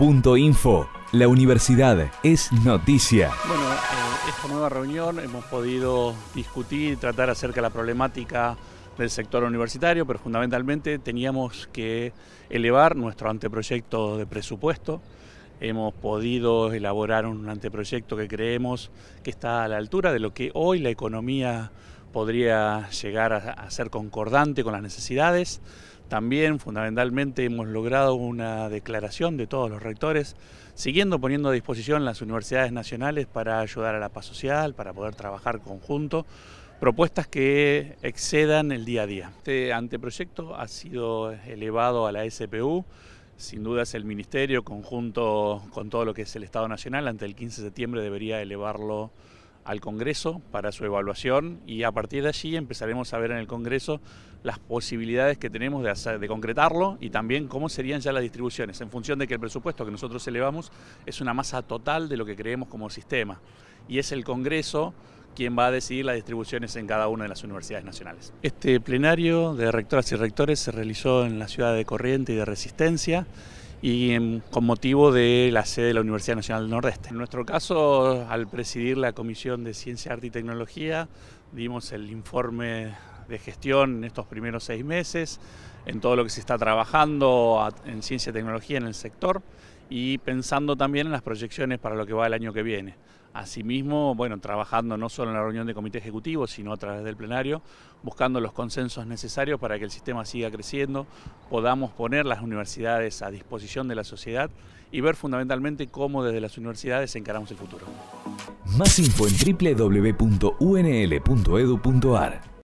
Info. La universidad es noticia. Bueno, en eh, esta nueva reunión hemos podido discutir tratar acerca de la problemática del sector universitario, pero fundamentalmente teníamos que elevar nuestro anteproyecto de presupuesto. Hemos podido elaborar un anteproyecto que creemos que está a la altura de lo que hoy la economía podría llegar a ser concordante con las necesidades. También fundamentalmente hemos logrado una declaración de todos los rectores, siguiendo poniendo a disposición las universidades nacionales para ayudar a la paz social, para poder trabajar conjunto, propuestas que excedan el día a día. Este anteproyecto ha sido elevado a la SPU, sin duda es el Ministerio, conjunto con todo lo que es el Estado Nacional, ante el 15 de septiembre debería elevarlo al Congreso para su evaluación y a partir de allí empezaremos a ver en el Congreso las posibilidades que tenemos de, concretarlo y también cómo serían ya las distribuciones, en función de que el presupuesto que nosotros elevamos es una masa total de lo que creemos como sistema. Y es el Congreso quien va a decidir las distribuciones en cada una de las universidades nacionales. Este plenario de rectoras y rectores se realizó en la ciudad de Corriente y de Resistencia y em, con motivo de la sede de la Universidad Nacional del Nordeste. En nuestro caso, al presidir la Comisión de Ciencia, Arte y Tecnología, dimos el informe de gestión en estos primeros seis meses, en todo lo que se está trabajando en ciencia y tecnología en el sector y pensando también en las proyecciones para lo que va el año que viene. Asimismo, bueno, trabajando no solo en la reunión de comité ejecutivo, sino a través del plenario, buscando los consensos necesarios para que el sistema siga creciendo, podamos poner las universidades a disposición de la sociedad y ver fundamentalmente cómo desde las universidades encaramos el futuro. Más info en www.unl.edu.ar